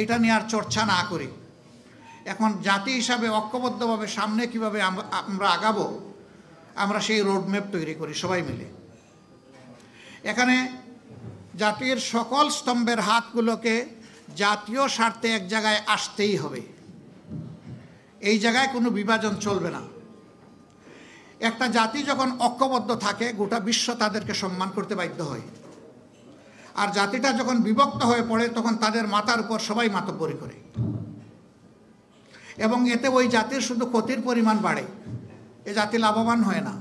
এটা নিয়ে আর চর্চা না করে এখন জাতি হিসাবে ঐক্যবদ্ধভাবে সামনে কিভাবে আমরা আগাবো আমরা সেই রোডম্যাপ তৈরি করি সবাই মিলে এখানে জাতির সকল স্তম্ভের হাতগুলোকে জাতীয় স্বার্থে এক জায়গায় আসতেই হবে এই জায়গায় কোনো বিভাজন চলবে না একটা জাতি যখন ঐক্যবদ্ধ থাকে গোটা বিশ্ব তাদেরকে সম্মান করতে বাধ্য হয় আর জাতিটা যখন বিভক্ত হয়ে পড়ে তখন তাদের মাতার উপর সবাই মাতব্বরি করে এবং এতে ওই জাতির শুধু ক্ষতির পরিমাণ বাড়ে এ জাতি লাভবান হয় না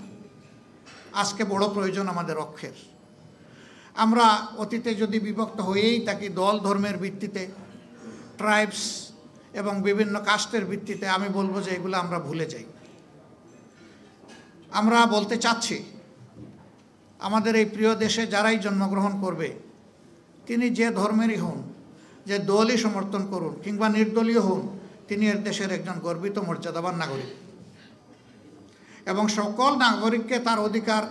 আজকে বড় প্রয়োজন আমাদের অক্ষের আমরা অতীতে যদি বিভক্ত হয়েই থাকি দল ধর্মের ভিত্তিতে ট্রাইবস এবং বিভিন্ন কাস্টের ভিত্তিতে আমি বলবো যে এগুলো আমরা ভুলে যাই আমরা বলতে চাচ্ছি আমাদের এই প্রিয় দেশে যারাই জন্মগ্রহণ করবে তিনি যে ধর্মেরই হন যে দলই সমর্থন করুন কিংবা নির্দলীয় হন তিনি এর দেশের একজন গর্বিত মর্যাদাবান নাগরিক এবং সকল নাগরিককে তার অধিকার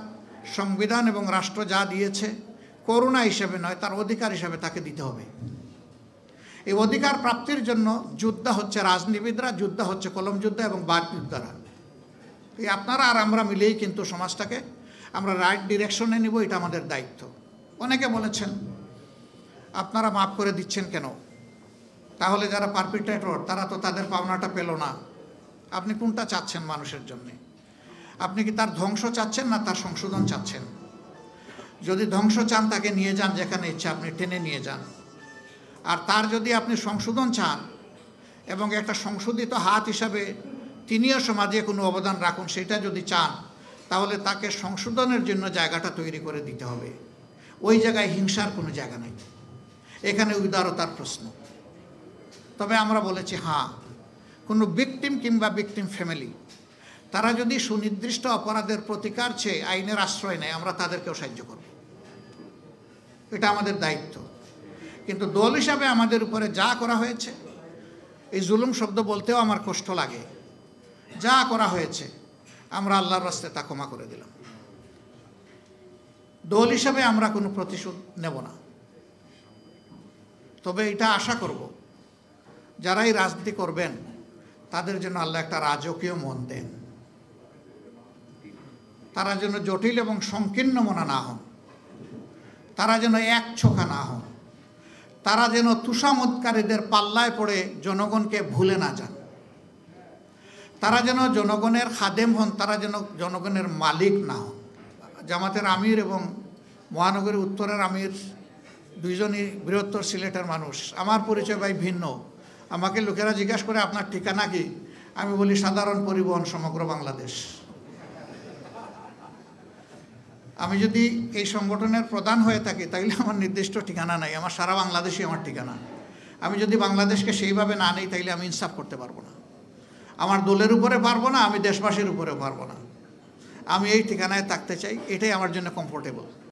সংবিধান এবং রাষ্ট্র যা দিয়েছে করুণা হিসেবে নয় তার অধিকার হিসেবে তাকে দিতে হবে এই অধিকার প্রাপ্তির জন্য যোদ্ধা হচ্ছে রাজনীতিবিদরা যোদ্ধা হচ্ছে কলম যোদ্ধা এবং বাক এই আপনারা আর আমরা মিলেই কিন্তু সমাজটাকে আমরা রাইট ডিরেকশনে নিব এটা আমাদের দায়িত্ব অনেকে বলেছেন আপনারা মাফ করে দিচ্ছেন কেন তাহলে যারা পারপিটেটর তারা তো তাদের পাওনাটা পেল না আপনি কোনটা চাচ্ছেন মানুষের জন্যে আপনি কি তার ধ্বংস চাচ্ছেন না তার সংশোধন চাচ্ছেন যদি ধ্বংস চান তাকে নিয়ে যান যেখানে ইচ্ছে আপনি টেনে নিয়ে যান আর তার যদি আপনি সংশোধন চান এবং একটা সংশোধিত হাত হিসাবে তিনিও সমাজে কোনো অবদান রাখুন সেটা যদি চান তাহলে তাকে সংশোধনের জন্য জায়গাটা তৈরি করে দিতে হবে ওই জায়গায় হিংসার কোনো জায়গা নেই এখানে উদারতার প্রশ্ন তবে আমরা বলেছি হ্যাঁ কোনো বিক্টিম কিংবা বিক্টিম ফ্যামিলি তারা যদি সুনির্দিষ্ট অপরাধের প্রতিকার চেয়ে আইনের আশ্রয় নেয় আমরা তাদেরকেও সাহায্য করব এটা আমাদের দায়িত্ব কিন্তু দল হিসাবে আমাদের উপরে যা করা হয়েছে এই জুলুম শব্দ বলতেও আমার কষ্ট লাগে যা করা হয়েছে আমরা আল্লাহর রাস্তায় তা ক্ষমা করে দিলাম দল হিসাবে আমরা কোনো প্রতিশোধ নেব না তবে এটা আশা করব যারাই রাজনীতি করবেন তাদের জন্য আল্লাহ একটা রাজকীয় মন দেন তারা যেন জটিল এবং সংকীর্ণ মনা না হন তারা যেন এক ছোখা না হন তারা যেন তুষামৎকারীদের পাল্লায় পড়ে জনগণকে ভুলে না যান তারা যেন জনগণের খাদেম হন তারা যেন জনগণের মালিক না হন জামাতের আমির এবং মহানগরী উত্তরের আমির দুইজনই বৃহত্তর সিলেটের মানুষ আমার পরিচয় ভাই ভিন্ন আমাকে লোকেরা জিজ্ঞাসা করে আপনার ঠিকানা কি আমি বলি সাধারণ পরিবহন সমগ্র বাংলাদেশ আমি যদি এই সংগঠনের প্রধান হয়ে থাকি তাহলে আমার নির্দিষ্ট ঠিকানা নাই আমার সারা বাংলাদেশই আমার ঠিকানা আমি যদি বাংলাদেশকে সেইভাবে না নেই তাহলে আমি ইনসাফ করতে পারবো না আমার দলের উপরে পারবো না আমি দেশবাসীর উপরে পারবো না আমি এই ঠিকানায় থাকতে চাই এটাই আমার জন্য কমফোর্টেবল